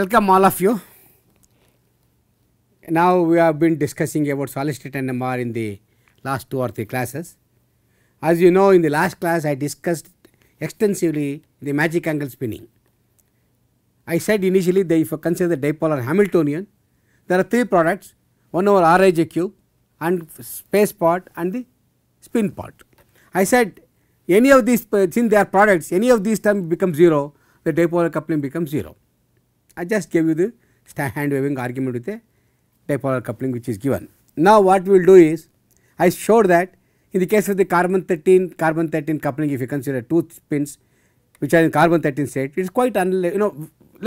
Welcome all of you. Now we have been discussing about solid state NMR in the last two or three classes. As you know in the last class I discussed extensively the magic angle spinning. I said initially that if you consider the dipolar Hamiltonian there are three products one over rij cube and space part and the spin part. I said any of these since they are products any of these terms becomes 0 the dipolar coupling becomes 0. I just gave you the hand waving argument with a dipolar coupling which is given. Now, what we will do is I showed that in the case of the carbon 13 carbon 13 coupling if you consider two spins which are in carbon 13 state it is quite you know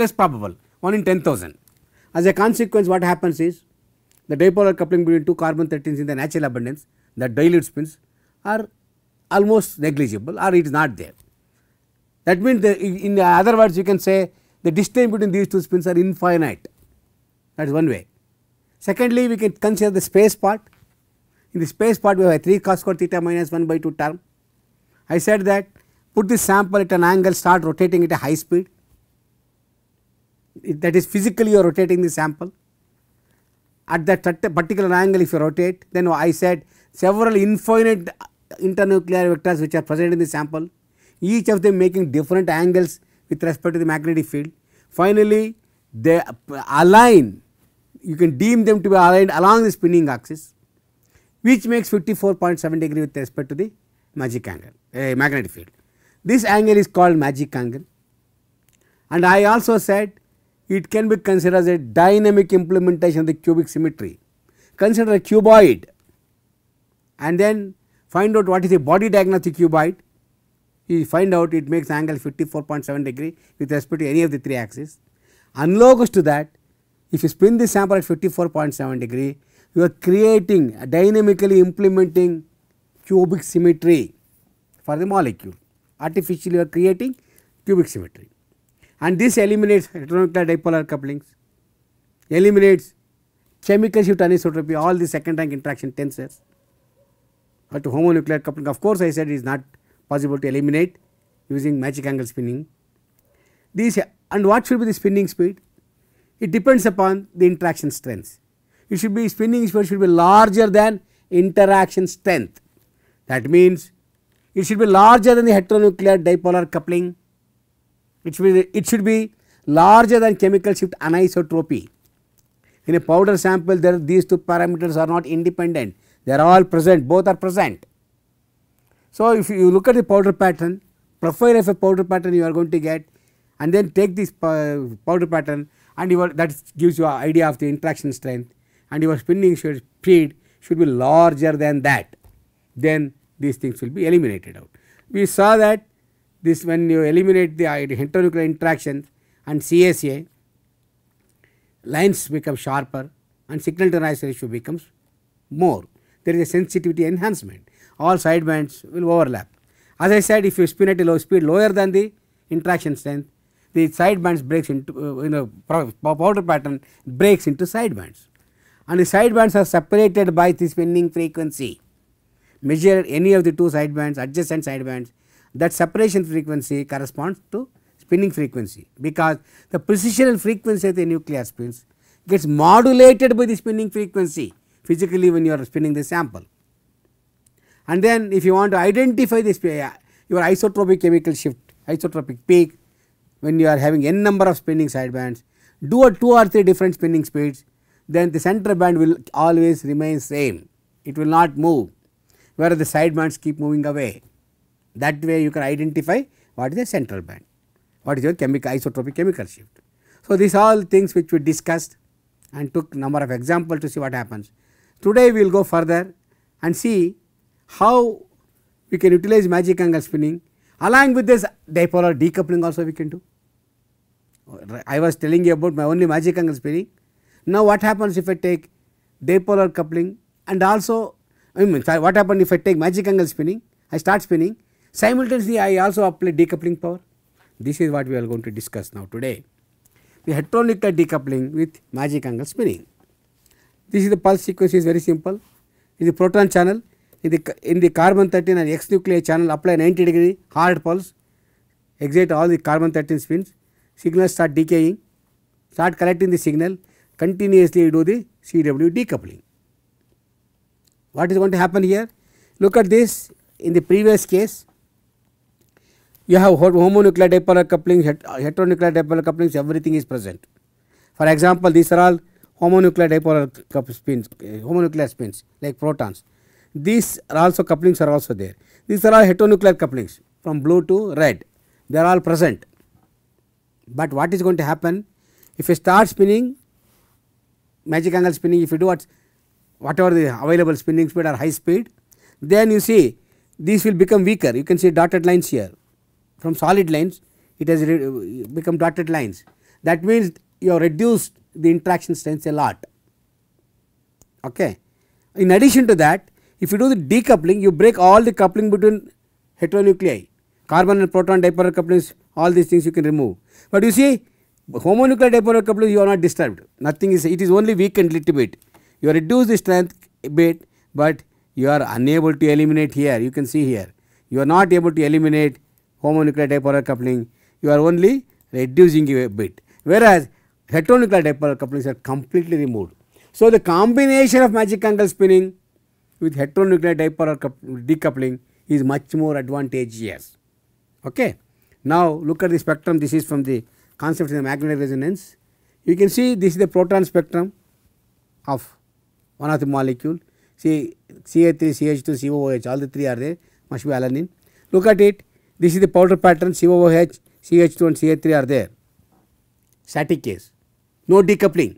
less probable 1 in 10000. As a consequence what happens is the dipolar coupling between two carbon 13s in the natural abundance the dilute spins are almost negligible or it is not there. That means the, in other words you can say the distance between these two spins are infinite that is one way. Secondly, we can consider the space part. In the space part, we have 3 cos square theta minus 1 by 2 term. I said that put this sample at an angle, start rotating at a high speed. It, that is physically you are rotating the sample. At that particular angle, if you rotate, then I said several infinite internuclear vectors which are present in the sample, each of them making different angles with respect to the magnetic field. Finally, they align, you can deem them to be aligned along the spinning axis which makes 54.7 degree with respect to the magic angle, uh, magnetic field. This angle is called magic angle and I also said it can be considered as a dynamic implementation of the cubic symmetry. Consider a cuboid and then find out what is the body diagonal of the cuboid you find out it makes angle 54.7 degree with respect to any of the 3 axes. Analogous to that, if you spin the sample at 54.7 degree, you are creating dynamically implementing cubic symmetry for the molecule. Artificially you are creating cubic symmetry and this eliminates heteronuclear dipolar couplings, eliminates chemical shift anisotropy, all the second rank interaction tensors. But homonuclear coupling of course I said is not possible to eliminate using magic angle spinning. These and what should be the spinning speed? It depends upon the interaction strength. It should be spinning speed should be larger than interaction strength. That means it should be larger than the heteronuclear dipolar coupling. It should be, it should be larger than chemical shift anisotropy. In a powder sample, there these two parameters are not independent. They are all present, both are present. So, if you look at the powder pattern, profile of a powder pattern you are going to get and then take this powder pattern and that gives you an idea of the interaction strength and your spinning should speed should be larger than that, then these things will be eliminated out. We saw that this when you eliminate the uh, heteronuclear interaction and CSA, lines become sharper and signal to noise ratio becomes more. There is a sensitivity enhancement all side bands will overlap. As I said if you spin at a low speed lower than the interaction strength the side bands breaks into uh, you know powder pattern breaks into side bands and the side bands are separated by the spinning frequency. Measure any of the two side bands adjacent side bands that separation frequency corresponds to spinning frequency because the precessional frequency of the nuclear spins gets modulated by the spinning frequency physically when you are spinning the sample and then if you want to identify this your isotropic chemical shift, isotropic peak when you are having n number of spinning sidebands, do a 2 or 3 different spinning speeds then the center band will always remain same, it will not move whereas the sidebands keep moving away. That way you can identify what is the central band, what is your chemical isotropic chemical shift. So, these all things which we discussed and took number of examples to see what happens. Today we will go further and see how we can utilize magic angle spinning along with this dipolar decoupling also we can do. I was telling you about my only magic angle spinning. Now what happens if I take dipolar coupling and also I mean sorry, what happens if I take magic angle spinning I start spinning simultaneously I also apply decoupling power. This is what we are going to discuss now today. The heteronic decoupling with magic angle spinning. This is the pulse sequence is very simple. In the proton channel in the, in the carbon 13 and X nuclei channel apply 90 degree hard pulse, excite all the carbon 13 spins, signal start decaying, start collecting the signal, continuously you do the CW decoupling. What is going to happen here? Look at this in the previous case, you have homonuclear dipolar coupling, heteronuclear dipolar couplings, everything is present. For example, these are all homonuclear dipolar spins, eh, homonuclear spins like protons. These are also couplings are also there. These are all heteronuclear couplings from blue to red. They are all present. But what is going to happen? If you start spinning, magic angle spinning, if you do what, whatever the available spinning speed or high speed, then you see these will become weaker. You can see dotted lines here. From solid lines, it has become dotted lines. That means you have reduced the interaction strength a lot. Okay. In addition to that, if you do the decoupling, you break all the coupling between heteronuclei. Carbon and proton dipolar couplings, all these things you can remove. But you see, homonuclear dipolar coupling, you are not disturbed. Nothing is, it is only weakened little bit. You reduce the strength a bit, but you are unable to eliminate here. You can see here. You are not able to eliminate homonuclear dipolar coupling. You are only reducing a bit. Whereas, heteronuclear dipolar couplings are completely removed. So, the combination of magic angle spinning with heteronuclear dipole decoupling is much more advantageous. Okay. Now, look at the spectrum this is from the concept of the magnetic resonance. You can see this is the proton spectrum of one of the molecule. See CA3, CH2, COOH all the three are there must be alanine. Look at it this is the powder pattern COOH, CH2 and CA3 are there static case no decoupling.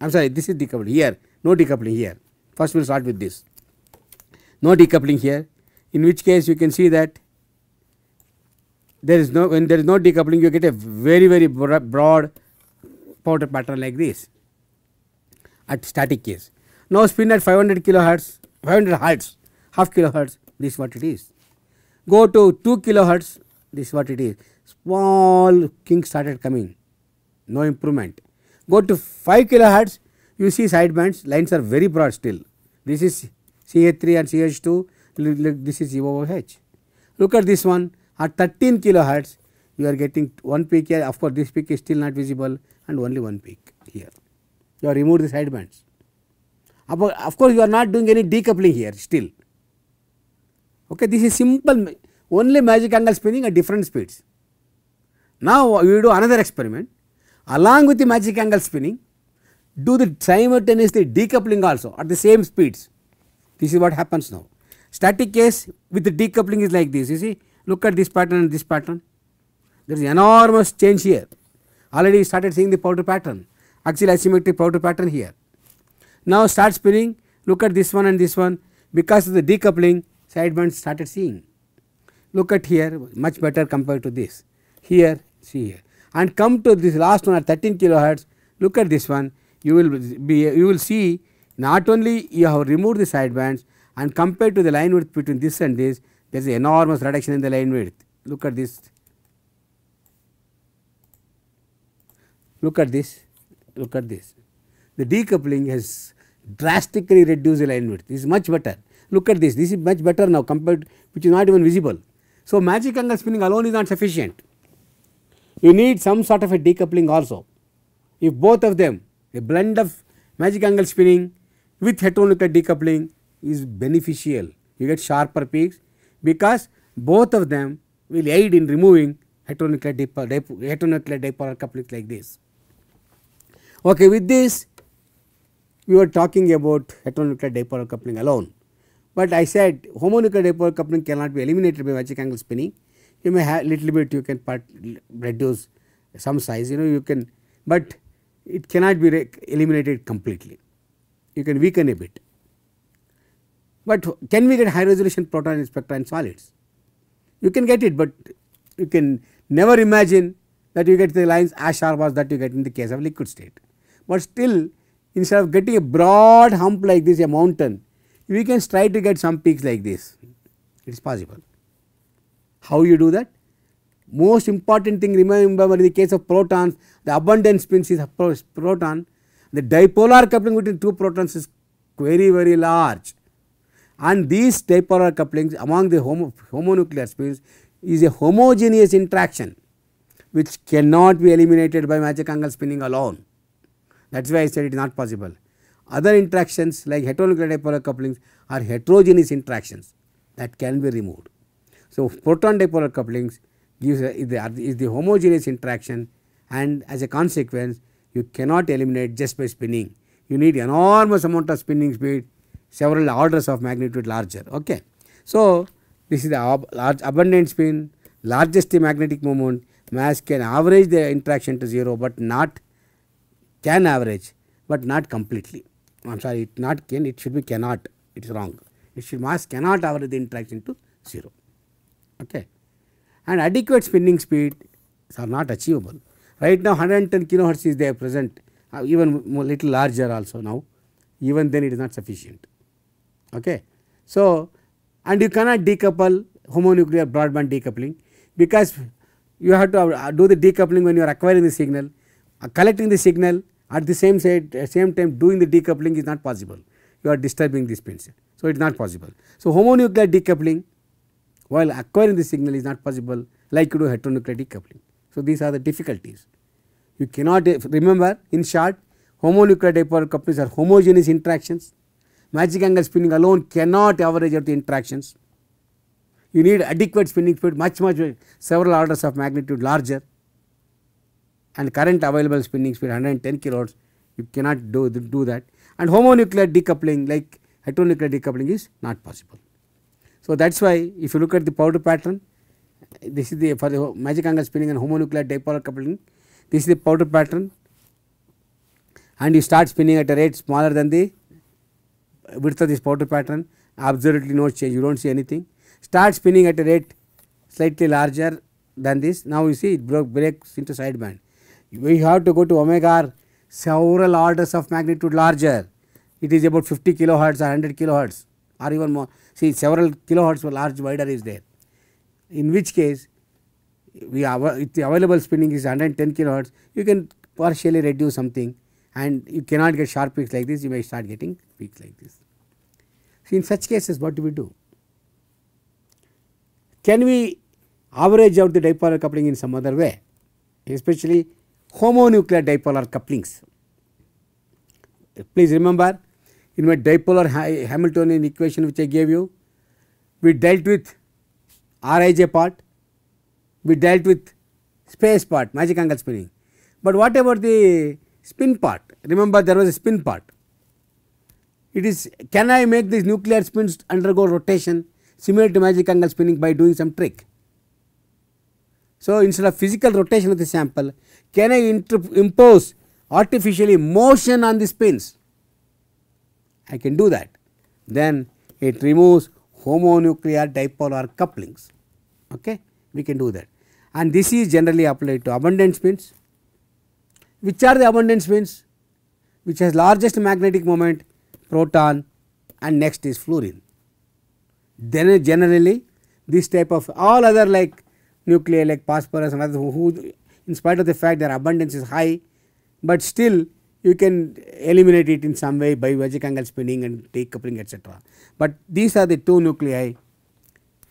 I am sorry this is decoupling here no decoupling here. First we will start with this. No decoupling here in which case you can see that there is no when there is no decoupling you get a very very broad powder pattern like this at static case. Now spin at 500 kilohertz 500 hertz half kilohertz this is what it is. Go to 2 kilohertz this is what it is small kink started coming no improvement. Go to 5 kilohertz you see side bands lines are very broad still. This is CH3 and CH2, this is E Look at this one at 13 kilohertz you are getting one peak here of course this peak is still not visible and only one peak here. You have removed the side bands. Of course, you are not doing any decoupling here still. Okay, this is simple only magic angle spinning at different speeds. Now, we do another experiment along with the magic angle spinning do the simultaneously decoupling also at the same speeds. This is what happens now. Static case with the decoupling is like this you see look at this pattern and this pattern there is enormous change here already started seeing the powder pattern axial asymmetric powder pattern here. Now start spinning look at this one and this one because of the decoupling sidebands started seeing look at here much better compared to this here see here and come to this last one at 13 kilohertz look at this one you will be you will see not only you have removed the side bands and compared to the line width between this and this there is enormous reduction in the line width. Look at this, look at this, look at this. The decoupling has drastically reduced the line width, this is much better. Look at this, this is much better now compared which is not even visible. So, magic angle spinning alone is not sufficient. You need some sort of a decoupling also. If both of them a blend of magic angle spinning with heteronuclear decoupling is beneficial. You get sharper peaks because both of them will aid in removing heteronuclear dipolar, coupling heteronuclear dipolar couplings like this. Okay, with this we were talking about heteronuclear dipolar coupling alone, but I said homonuclear dipolar coupling cannot be eliminated by magic angle spinning. You may have little bit you can part, reduce some size you know you can, but it cannot be eliminated completely. You can weaken a bit. But can we get high resolution proton spectra in solids? You can get it, but you can never imagine that you get the lines as sharp as that you get in the case of liquid state. But still instead of getting a broad hump like this a mountain, we can try to get some peaks like this, it is possible. How you do that? most important thing remember in the case of protons the abundance spin is proton the dipolar coupling between two protons is very very large and these dipolar couplings among the homo, homonuclear spins is a homogeneous interaction which cannot be eliminated by magic angle spinning alone. That is why I said it is not possible. Other interactions like heteronuclear dipolar couplings are heterogeneous interactions that can be removed. So, proton dipolar couplings gives a, is, the, is the homogeneous interaction and as a consequence you cannot eliminate just by spinning. You need enormous amount of spinning speed several orders of magnitude larger. Okay. So, this is the ab large abundant spin largest the magnetic moment mass can average the interaction to 0, but not can average, but not completely. I am sorry it not can it should be cannot it is wrong it should mass cannot average the interaction to 0. Okay and adequate spinning speed are not achievable. Right now 110 kilohertz is there present uh, even little larger also now even then it is not sufficient. Okay. So, and you cannot decouple homonuclear broadband decoupling because you have to uh, do the decoupling when you are acquiring the signal, uh, collecting the signal at the same side, uh, same time doing the decoupling is not possible. You are disturbing the spin set. So, it is not possible. So, homonuclear decoupling while acquiring the signal is not possible like you do heteronucleatic coupling. So, these are the difficulties. You cannot remember in short homonucleotide power couplings are homogeneous interactions. Magic angle spinning alone cannot average out the interactions. You need adequate spinning speed much much several orders of magnitude larger and current available spinning speed 110 kilohertz you cannot do, do that and homonuclear decoupling like heteronuclear decoupling is not possible. So, that is why if you look at the powder pattern, this is the for the magic angle spinning and homonuclear dipolar coupling, this is the powder pattern and you start spinning at a rate smaller than the width of this powder pattern, absolutely no change, you do not see anything. Start spinning at a rate slightly larger than this, now you see it broke, breaks into sideband. We have to go to omega r several orders of magnitude larger, it is about 50 kilohertz or 100 kilohertz or even more see several kilohertz for large wider is there. In which case we av if the available spinning is 110 kilohertz you can partially reduce something and you cannot get sharp peaks like this you may start getting peaks like this. See in such cases what do we do? Can we average out the dipolar coupling in some other way especially homonuclear dipolar couplings. Please remember in my dipolar Hamiltonian equation which I gave you, we dealt with Rij part, we dealt with space part, magic angle spinning. But what about the spin part? Remember there was a spin part. It is can I make these nuclear spins undergo rotation similar to magic angle spinning by doing some trick? So, instead of physical rotation of the sample, can I impose artificially motion on the spins? I can do that. Then it removes homonuclear dipolar couplings, okay? we can do that. And this is generally applied to abundant spins. Which are the abundant spins? Which has largest magnetic moment, proton and next is fluorine. Then generally this type of all other like nuclei like phosphorus and other who, who in spite of the fact their abundance is high, but still you can eliminate it in some way by magic angle spinning and decoupling etc. But these are the two nuclei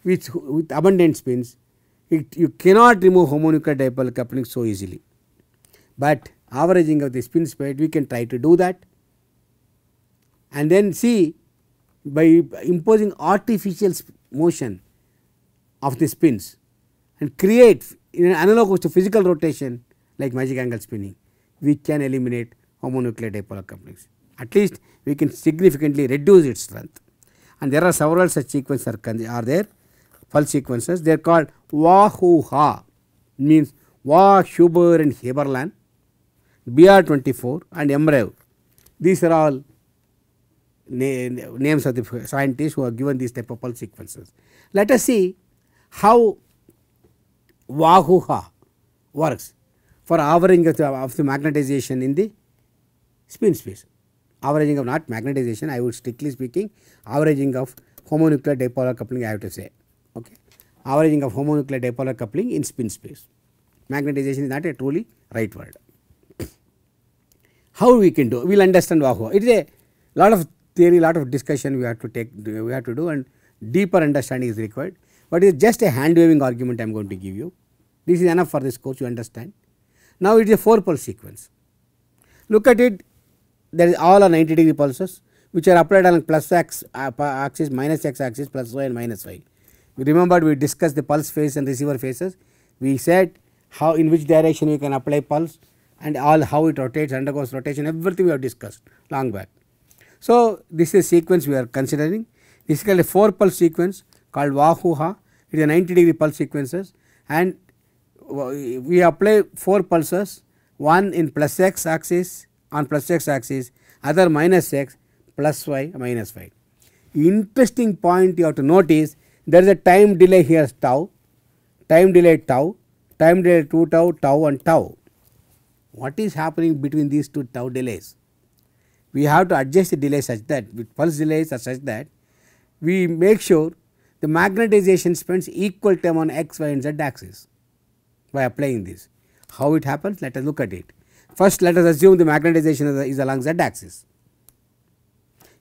which with abundant spins it, you cannot remove homonuclear dipole coupling so easily. But averaging of the spin spread we can try to do that and then see by imposing artificial motion of the spins and create in an analog to physical rotation like magic angle spinning we can eliminate homonuclear dipolar coupling. At least we can significantly reduce its strength. And there are several such sequences are, are there, pulse sequences. They are called Wahuha, means Wah, and Heberlan, BR24 and MREV. These are all na names of the scientists who have given these type of pulse sequences. Let us see how Wahuha works for averaging of the, of the magnetization in the spin space. Averaging of not magnetization, I would strictly speaking averaging of homonuclear dipolar coupling I have to say. Okay. Averaging of homonuclear dipolar coupling in spin space. Magnetization is not a truly right word. How we can do? We will understand WAHO. It is a lot of theory, lot of discussion we have to take, we have to do and deeper understanding is required. But it is just a hand waving argument I am going to give you. This is enough for this course you understand. Now, it is a 4 pulse sequence. Look at it that is all are 90 degree pulses which are applied on plus x uh, axis, minus x axis, plus y and minus y. Remember, we discussed the pulse phase and receiver phases. We said how in which direction we can apply pulse and all how it rotates, undergoes rotation, everything we have discussed long back. So, this is sequence we are considering. This is called a 4 pulse sequence called Wahuha. It is a 90 degree pulse sequences and uh, we apply 4 pulses, one in plus x axis, on plus x axis, other minus x plus y minus y. Interesting point you have to notice there is a time delay here tau, time delay tau, time delay 2 tau, tau and tau. What is happening between these two tau delays? We have to adjust the delay such that with pulse delays are such that we make sure the magnetization spends equal time on x, y and z axis by applying this. How it happens? Let us look at it. First, let us assume the magnetization is along z axis.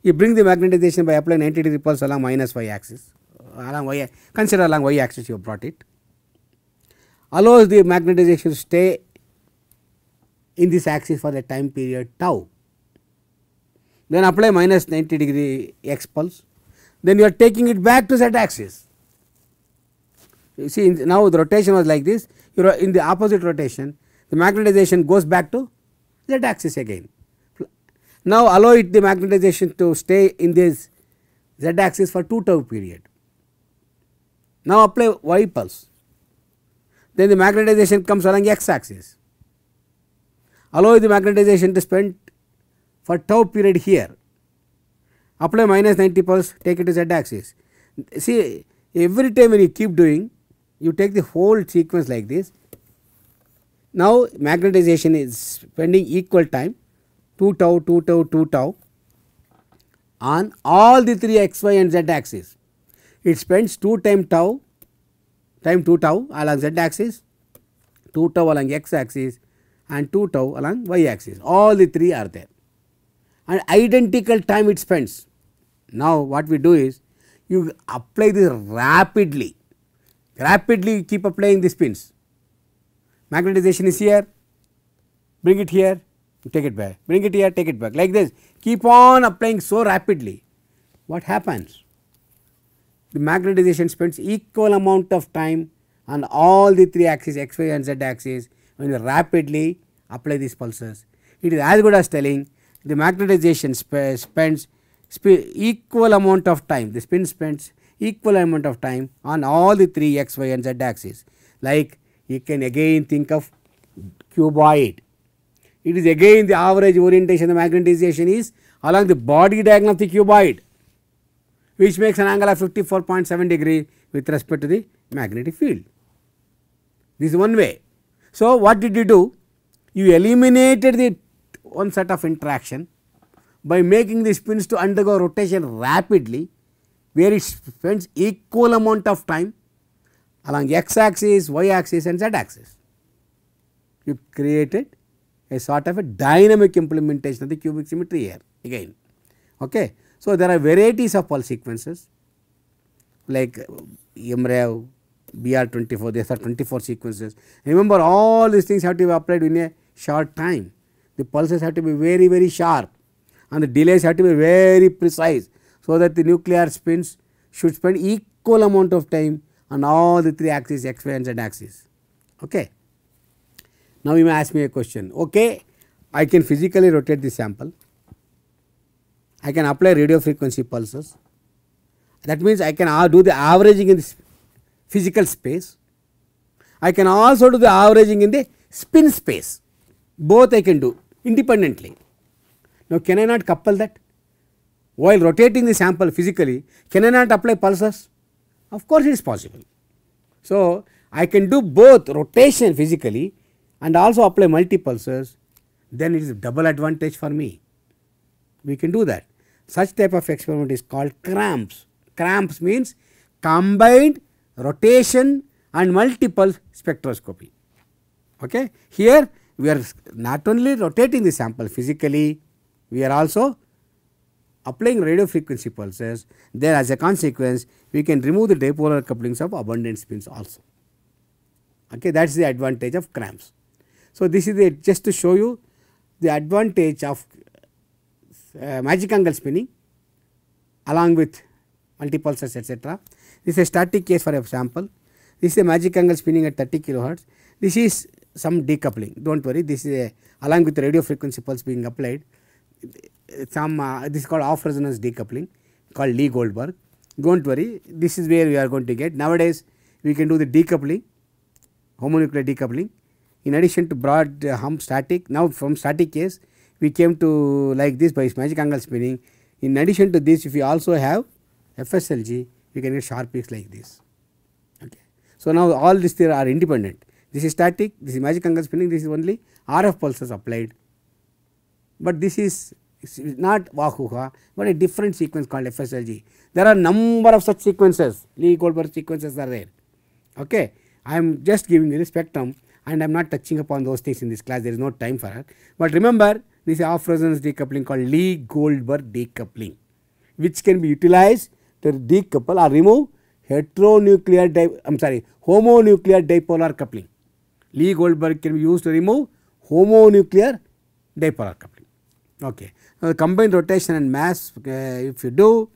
You bring the magnetization by applying 90 degree pulse along minus y axis, uh, along y consider along y axis you have brought it. Allows the magnetization to stay in this axis for the time period tau. Then apply minus 90 degree x pulse, then you are taking it back to z axis. You see, now the rotation was like this, you are in the opposite rotation, the magnetization goes back to z axis again. Now allow it the magnetization to stay in this z axis for 2 tau period. Now apply y pulse, then the magnetization comes along x axis. Allow the magnetization to spend for tau period here. Apply minus 90 pulse, take it to z axis. See every time when you keep doing, you take the whole sequence like this now, magnetization is spending equal time 2 tau 2 tau 2 tau on all the 3 x, y and z axis. It spends 2 time tau time 2 tau along z axis, 2 tau along x axis and 2 tau along y axis. All the 3 are there and identical time it spends. Now, what we do is you apply this rapidly, rapidly keep applying the spins magnetization is here, bring it here, take it back, bring it here, take it back like this keep on applying so rapidly. What happens? The magnetization spends equal amount of time on all the three axes x, y and z axis when you rapidly apply these pulses. It is as good as telling the magnetization sp spends sp equal amount of time, the spin spends equal amount of time on all the three x, y and z axis. Like you can again think of cuboid. It is again the average orientation The magnetization is along the body diagonal of the cuboid which makes an angle of 54.7 degree with respect to the magnetic field. This is one way. So, what did you do? You eliminated the one set of interaction by making the spins to undergo rotation rapidly where it spends equal amount of time along x axis, y axis and z axis. You created a sort of a dynamic implementation of the cubic symmetry here again. Okay. So, there are varieties of pulse sequences like uh, MRAV, BR24, these are 24 sequences. Remember all these things have to be applied in a short time. The pulses have to be very, very sharp and the delays have to be very precise so that the nuclear spins should spend equal amount of time on all the three axes x, y and z axis. Okay. Now, you may ask me a question, okay, I can physically rotate the sample, I can apply radio frequency pulses, that means I can uh, do the averaging in this physical space, I can also do the averaging in the spin space, both I can do independently. Now, can I not couple that? While rotating the sample physically, can I not apply pulses? Of course, it is possible. So, I can do both rotation physically and also apply multipulses, then it is double advantage for me. We can do that. Such type of experiment is called cramps. Cramps means combined rotation and multiple spectroscopy. Okay? Here we are not only rotating the sample physically, we are also applying radio frequency pulses, then as a consequence we can remove the dipolar couplings of abundant spins also. Okay, that is the advantage of cramps. So, this is the, just to show you the advantage of uh, magic angle spinning along with multipulses etc. This is a static case for example. This is a magic angle spinning at 30 kilohertz. This is some decoupling, do not worry, this is a along with radio frequency pulse being applied some uh, this is called off resonance decoupling called Lee Goldberg. Don't worry, this is where we are going to get. Nowadays, we can do the decoupling, homonuclear decoupling. In addition to broad uh, hump static, now from static case, we came to like this by magic angle spinning. In addition to this, if we also have FSLG, we can get sharp peaks like this. Okay. So, now all these three are independent. This is static, this is magic angle spinning, this is only RF pulses applied but this is not Wahuha, but a different sequence called FSLG. There are number of such sequences, Lee Goldberg sequences are there. Okay. I am just giving you the spectrum and I am not touching upon those things in this class, there is no time for that. But remember, this is off resonance decoupling called Lee Goldberg decoupling, which can be utilized to decouple or remove heteronuclear, I am sorry, homonuclear dipolar coupling. Lee Goldberg can be used to remove homonuclear dipolar coupling. Okay. Now, combined rotation and mass uh, if you do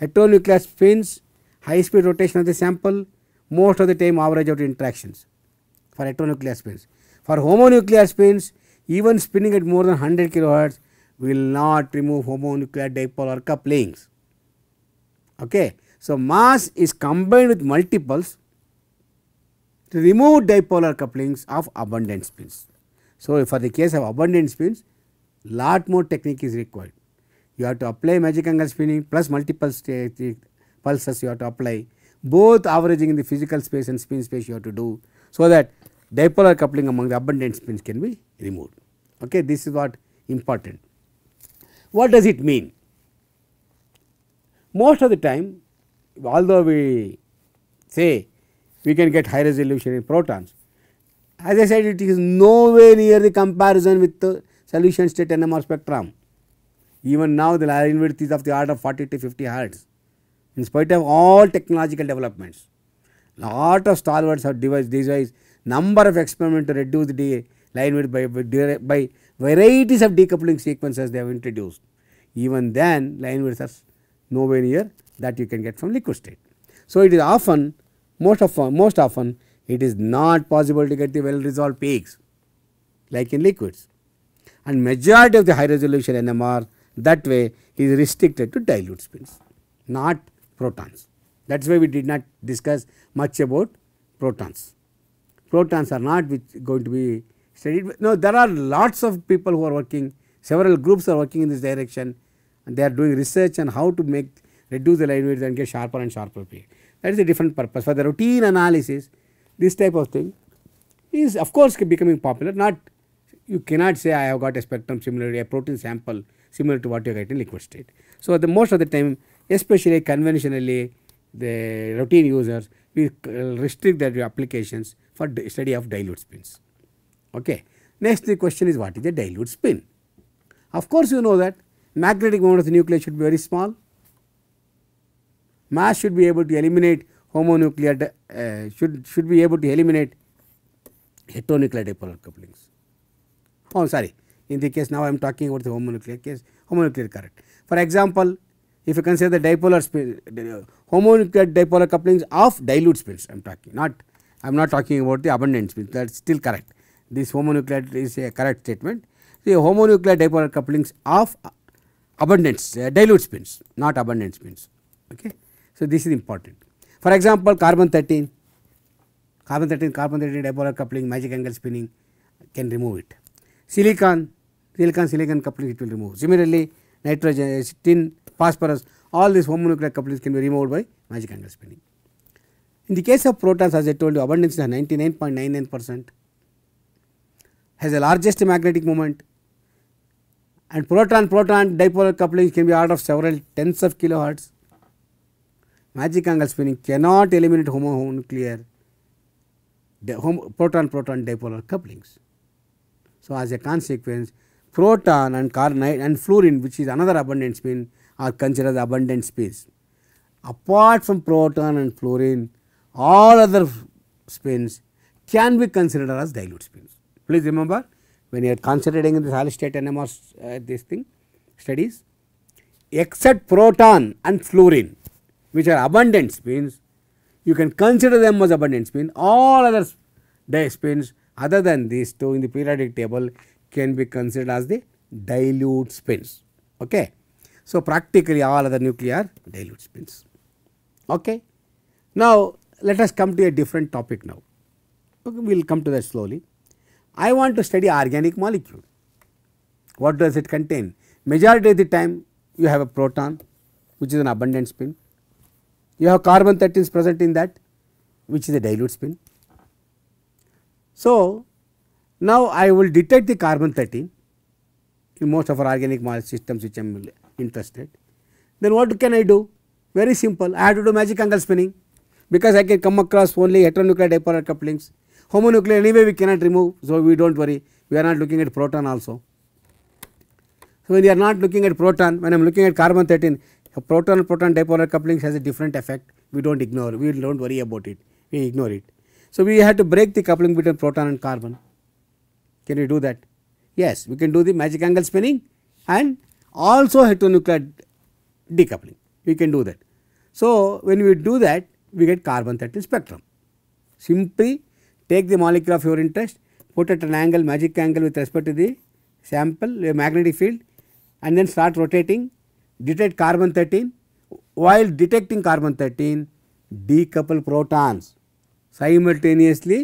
heteronuclear spins, high speed rotation of the sample most of the time average out interactions for heteronuclear spins. For homonuclear spins even spinning at more than 100 kilohertz will not remove homonuclear dipole or couplings. Okay. So, mass is combined with multiples to remove dipolar couplings of abundant spins. So, for the case of abundant spins lot more technique is required. You have to apply magic angle spinning plus multiple pulses you have to apply both averaging in the physical space and spin space you have to do. So, that dipolar coupling among the abundant spins can be removed. Okay, this is what important. What does it mean? Most of the time although we say we can get high resolution in protons, as I said it is nowhere near the comparison with the solution state NMR spectrum. Even now the line width is of the order of 40 to 50 hertz in spite of all technological developments. Lot of stalwarts have devised, ways, number of experiments to reduce the line width by, by, by varieties of decoupling sequences they have introduced. Even then line widths are nowhere near that you can get from liquid state. So, it is often most of most often it is not possible to get the well resolved peaks like in liquids and majority of the high resolution NMR that way is restricted to dilute spins, not protons. That is why we did not discuss much about protons. Protons are not going to be studied. No, there are lots of people who are working, several groups are working in this direction and they are doing research on how to make reduce the line width and get sharper and sharper period. That is a different purpose. For the routine analysis, this type of thing is of course becoming popular, not you cannot say I have got a spectrum similar to a protein sample similar to what you get in liquid state. So, the most of the time especially conventionally the routine users we restrict their applications for study of dilute spins. Okay. Next the question is what is a dilute spin? Of course, you know that magnetic moment of the nucleus should be very small, mass should be able to eliminate homonuclear uh, should, should be able to eliminate heteronuclear dipolar couplings oh sorry in the case now I am talking about the homonuclear case homonuclear current. For example, if you consider the dipolar spin homonuclear dipolar couplings of dilute spins I am talking not I am not talking about the abundant spins that is still correct this homonuclear is a correct statement the homonuclear dipolar couplings of abundance uh, dilute spins not abundant spins okay. So, this is important for example, carbon 13 carbon 13 carbon 13 dipolar coupling magic angle spinning can remove it silicon, silicon silicon couplings it will remove. Similarly, nitrogen, uh, tin, phosphorus, all these homonuclear couplings can be removed by magic angle spinning. In the case of protons as I told you abundance is 99.99 percent has the largest magnetic moment and proton proton dipolar couplings can be out of several tens of kilohertz. Magic angle spinning cannot eliminate homonuclear proton proton dipolar couplings. So, as a consequence proton and carbonate and fluorine which is another abundant spin are considered abundant spins. Apart from proton and fluorine all other spins can be considered as dilute spins. Please remember when you are considering this solid state NMR uh, this thing studies except proton and fluorine which are abundant spins you can consider them as abundant spin all other spins other than these two in the periodic table can be considered as the dilute spins. Okay. So, practically all other nuclei are dilute spins. Okay. Now, let us come to a different topic now. Okay, we will come to that slowly. I want to study organic molecule. What does it contain? Majority of the time you have a proton which is an abundant spin. You have carbon 13 is present in that which is a dilute spin. So, now I will detect the carbon 13 in most of our organic systems which I am interested. Then what can I do? Very simple, I have to do magic angle spinning because I can come across only heteronuclear dipolar couplings. Homonuclear anyway we cannot remove, so we do not worry, we are not looking at proton also. So, when you are not looking at proton, when I am looking at carbon 13, proton proton dipolar couplings has a different effect, we do not ignore, we do not worry about it, we ignore it. So, we had to break the coupling between proton and carbon. Can we do that? Yes, we can do the magic angle spinning and also heteronuclear decoupling. We can do that. So, when we do that, we get carbon 13 spectrum. Simply take the molecule of your interest, put at an angle, magic angle with respect to the sample, a magnetic field, and then start rotating, detect carbon 13. While detecting carbon 13, decouple protons simultaneously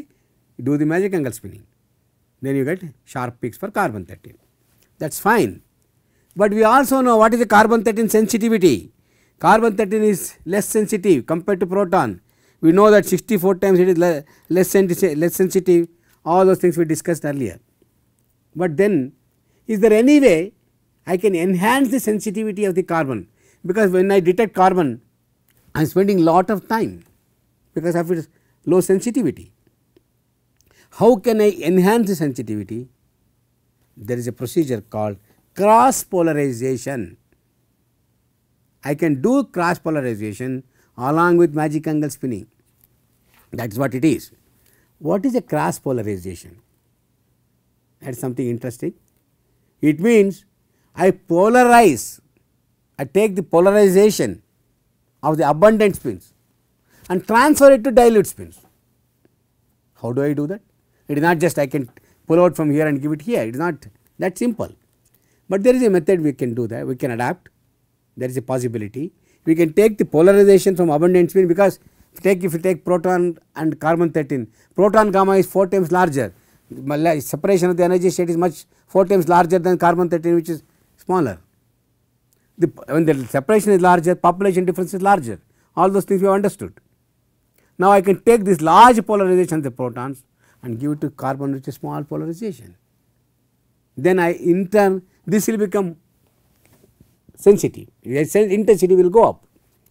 do the magic angle spinning. Then you get sharp peaks for carbon 13. That is fine. But we also know what is the carbon 13 sensitivity. Carbon 13 is less sensitive compared to proton. We know that 64 times it is less, less sensitive, all those things we discussed earlier. But then is there any way I can enhance the sensitivity of the carbon because when I detect carbon I am spending lot of time because of its low sensitivity. How can I enhance the sensitivity? There is a procedure called cross polarization. I can do cross polarization along with magic angle spinning. That is what it is. What is a cross polarization? That is something interesting. It means I polarize, I take the polarization of the abundant spins and transfer it to dilute spins. How do I do that? It is not just I can pull out from here and give it here, it is not that simple. But there is a method we can do that, we can adapt, there is a possibility. We can take the polarization from abundant spin because take if you take proton and carbon 13, proton gamma is 4 times larger, separation of the energy state is much 4 times larger than carbon 13 which is smaller. The, when the separation is larger, population difference is larger, all those things we have understood. Now, I can take this large polarization of the protons and give it to carbon which is small polarization. Then I in turn this will become sensitive, intensity will go up,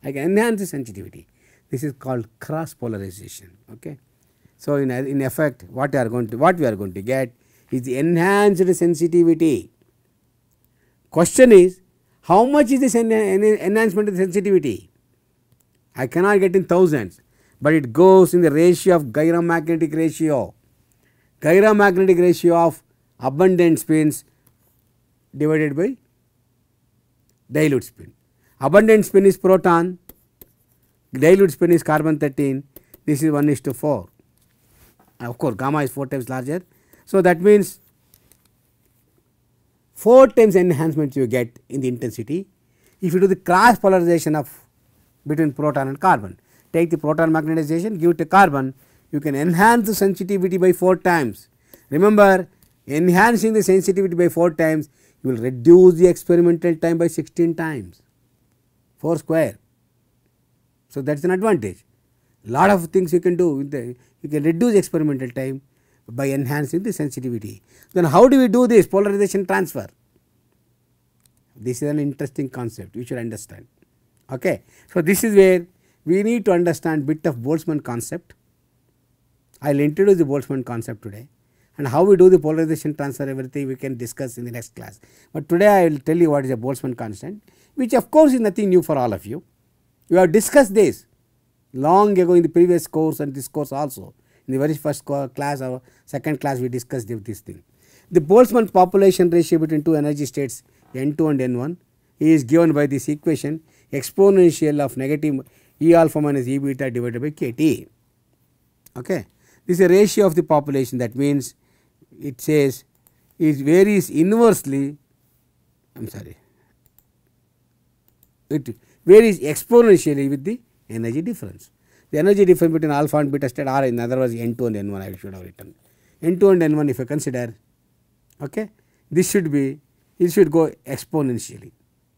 I can enhance the sensitivity. This is called cross polarization. Okay. So, in, in effect what are going to what we are going to get is the enhanced sensitivity. Question is how much is this en en enhancement of the sensitivity? I cannot get in thousands, but it goes in the ratio of gyromagnetic ratio. Gyromagnetic ratio of abundant spins divided by dilute spin. Abundant spin is proton, dilute spin is carbon 13, this is 1 is to 4. Of course, gamma is 4 times larger. So, that means 4 times enhancement you get in the intensity if you do the cross polarization of between proton and carbon take the proton magnetization give it a carbon you can enhance the sensitivity by 4 times. Remember enhancing the sensitivity by 4 times you will reduce the experimental time by 16 times 4 square. So, that is an advantage lot of things you can do with the you can reduce experimental time by enhancing the sensitivity. Then how do we do this polarization transfer? This is an interesting concept you should understand. Okay. So, this is where we need to understand bit of Boltzmann concept. I will introduce the Boltzmann concept today and how we do the polarization transfer everything we can discuss in the next class. But today I will tell you what is a Boltzmann constant which of course is nothing new for all of you. We have discussed this long ago in the previous course and this course also. In the very first class or second class we discussed this thing. The Boltzmann population ratio between two energy states N2 and N1 is given by this equation exponential of negative E alpha minus E beta divided by kT. Okay. This is a ratio of the population that means it says it varies inversely I am sorry it varies exponentially with the energy difference. The energy difference between alpha and beta state are in other words N 2 and N 1 I should have written. N 2 and N 1 if I consider okay, this should be it should go exponentially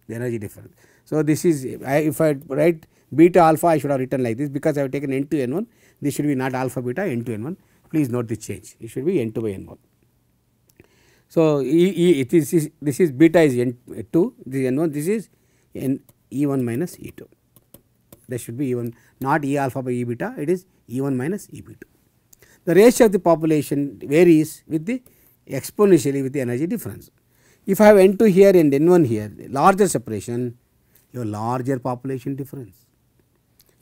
the energy difference. So, this is if I write beta alpha I should have written like this because I have taken n 2 n 1 this should be not alpha beta n 2 n 1 please note this change it should be n 2 by n 1. So, e, e, it is, this is beta is n 2 this is n 1 this is n e 1 minus e 2 that should be e 1 not e alpha by e beta it is e 1 minus e beta. The ratio of the population varies with the exponentially with the energy difference. If I have n 2 here and n 1 here larger separation your larger population difference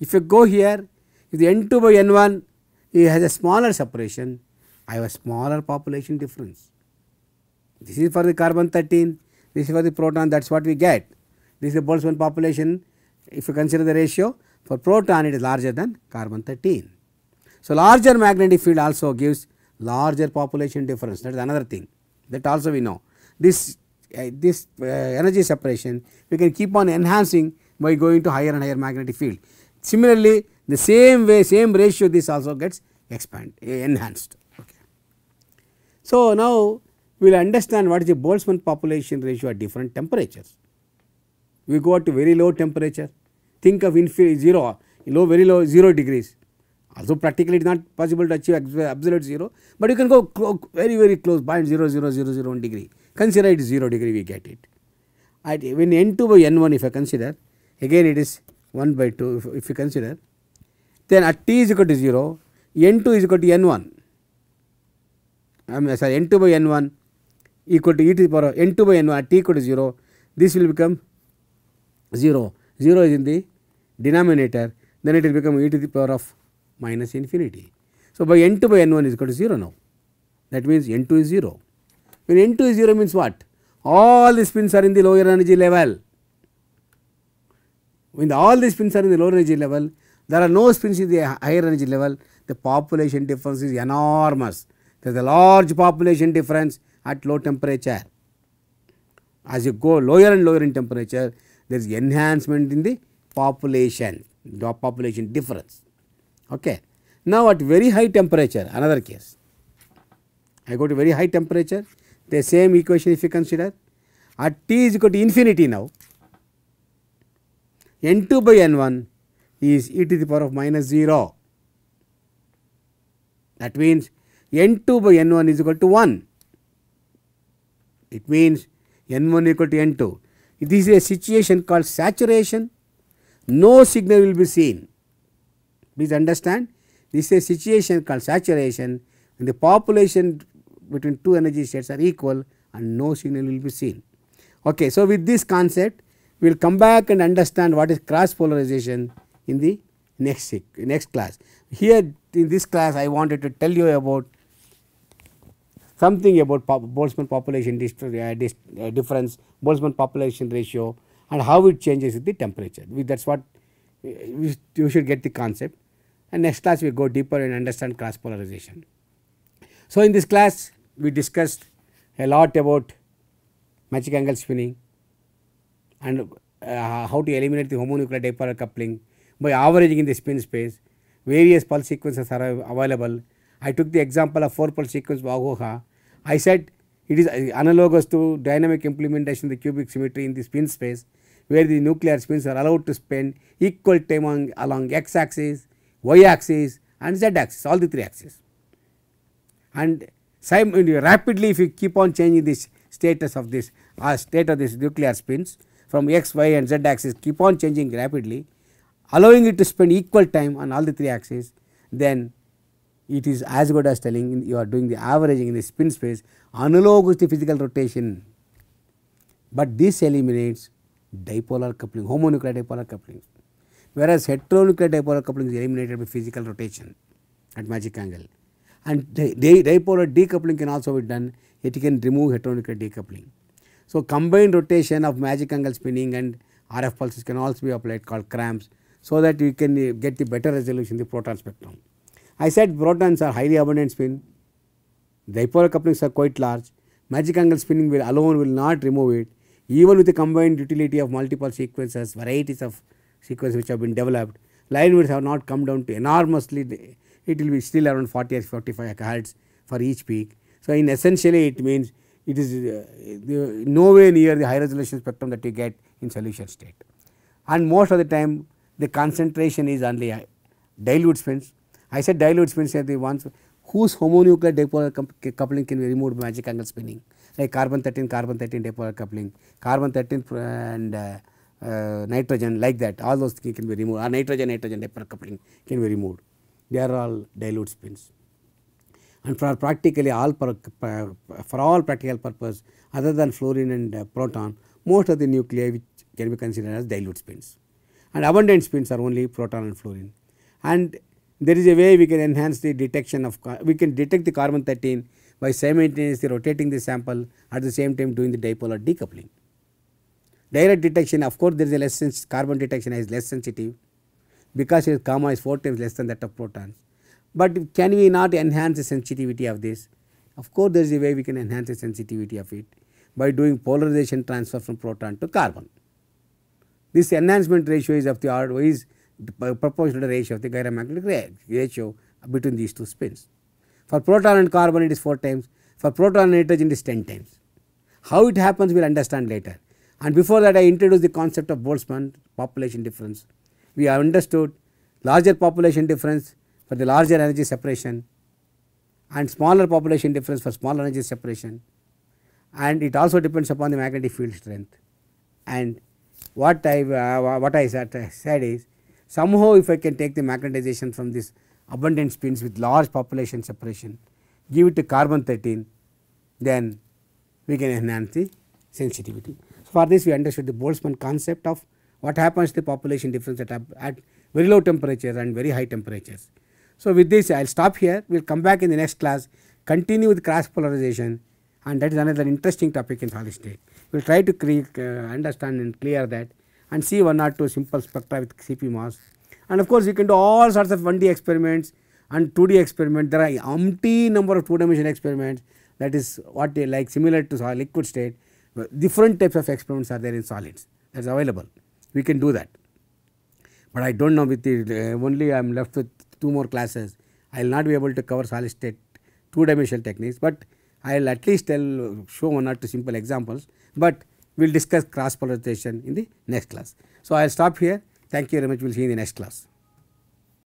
if you go here, if the N2 by N1 it has a smaller separation, I have a smaller population difference. This is for the carbon 13, this is for the proton, that is what we get. This is the Boltzmann population, if you consider the ratio, for proton it is larger than carbon 13. So, larger magnetic field also gives larger population difference, that is another thing, that also we know. This, uh, this uh, energy separation, we can keep on enhancing by going to higher and higher magnetic field. Similarly, the same way same ratio this also gets expanded eh, enhanced. Okay. So, now we will understand what is the Boltzmann population ratio at different temperatures. We go to very low temperature think of 0 low very low 0 degrees although practically it is not possible to achieve absolute 0, but you can go very very close 0 0.00001 degree consider it 0 degree we get it at when n 2 by n 1 if I consider again it is 1 by 2 if, if you consider then at t is equal to 0 n 2 is equal to n 1 I mean sorry n 2 by n 1 equal to e to the power n 2 by n 1 at t equal to 0 this will become 0 0 is in the denominator then it will become e to the power of minus infinity. So, by n 2 by n 1 is equal to 0 now that means n 2 is 0 when n 2 is 0 means what all the spins are in the lower energy level when the, all the spins are in the lower energy level, there are no spins in the higher energy level, the population difference is enormous. There is a large population difference at low temperature. As you go lower and lower in temperature, there is enhancement in the population, the population difference. Okay. Now, at very high temperature, another case, I go to very high temperature, the same equation if you consider, at T is equal to infinity now, n2 by n1 is e to the power of minus 0. That means, n2 by n1 is equal to 1. It means, n1 equal to n2. This is a situation called saturation. No signal will be seen. Please understand, this is a situation called saturation and the population between two energy states are equal and no signal will be seen. Okay, so, with this concept we will come back and understand what is cross polarization in the next, next class. Here in this class I wanted to tell you about something about Boltzmann population uh, uh, difference, Boltzmann population ratio and how it changes with the temperature. That is what uh, you should get the concept and next class we go deeper and understand cross polarization. So, in this class we discussed a lot about magic angle spinning, and uh, how to eliminate the homonuclear dipolar coupling by averaging in the spin space. Various pulse sequences are available. I took the example of 4 pulse sequence Wagoha. I said it is uh, analogous to dynamic implementation of the cubic symmetry in the spin space where the nuclear spins are allowed to spend equal time on, along x axis, y axis and z axis all the 3 axes. And rapidly if you keep on changing this status of this uh, state of this nuclear spins from x, y and z axis keep on changing rapidly allowing it to spend equal time on all the three axes then it is as good as telling you are doing the averaging in the spin space analogous to physical rotation. But this eliminates dipolar coupling, homonuclear dipolar coupling, whereas heteronuclear dipolar coupling is eliminated by physical rotation at magic angle. And di di dipolar decoupling can also be done, it can remove heteronuclear decoupling. So, combined rotation of magic angle spinning and RF pulses can also be applied called cramps so that you can uh, get the better resolution in the proton spectrum. I said protons are highly abundant spin, dipolar couplings are quite large, magic angle spinning will alone will not remove it even with the combined utility of multiple sequences, varieties of sequences which have been developed, line widths have not come down to enormously, it will be still around 40 or 45 hertz for each peak. So, in essentially it means it is uh, nowhere near the high resolution spectrum that you get in solution state. And most of the time the concentration is only uh, dilute spins. I said dilute spins are the ones whose homonuclear dipolar coupling can be removed by magic angle spinning like carbon 13 carbon 13 dipolar coupling, carbon 13 uh, and uh, uh, nitrogen like that all those things can be removed or nitrogen nitrogen dipolar coupling can be removed they are all dilute spins and for practically all for all practical purpose other than fluorine and uh, proton most of the nuclei which can be considered as dilute spins and abundant spins are only proton and fluorine and there is a way we can enhance the detection of we can detect the carbon 13 by simultaneously rotating the sample at the same time doing the dipole decoupling. Direct detection of course there is a less carbon detection is less sensitive because its gamma is 4 times less than that of protons but can we not enhance the sensitivity of this? Of course, there is a way we can enhance the sensitivity of it by doing polarization transfer from proton to carbon. This enhancement ratio is of the order is proportional to ratio of the gyromagnetic ratio between these two spins. For proton and carbon it is 4 times, for proton and nitrogen it is 10 times. How it happens we will understand later. And before that I introduced the concept of Boltzmann population difference. We have understood larger population difference for the larger energy separation and smaller population difference for small energy separation and it also depends upon the magnetic field strength. And what I, uh, what I said uh, is somehow if I can take the magnetization from these abundant spins with large population separation, give it to carbon 13, then we can enhance the sensitivity. So, for this we understood the Boltzmann concept of what happens to the population difference at, at very low temperatures and very high temperatures. So, with this I will stop here, we will come back in the next class, continue with cross polarization and that is another interesting topic in solid state. We will try to create, uh, understand and clear that and see one or two simple spectra with CP mass. And of course, you can do all sorts of 1D experiments and 2D experiments. There are umpty number of 2 dimensional experiments that is what they like similar to liquid state. Different types of experiments are there in solids that is available. We can do that. But I do not know with the uh, only I am left with two more classes, I will not be able to cover solid state two dimensional techniques, but I will at least tell show one or two simple examples, but we will discuss cross polarization in the next class. So, I will stop here. Thank you very much. We will see you in the next class.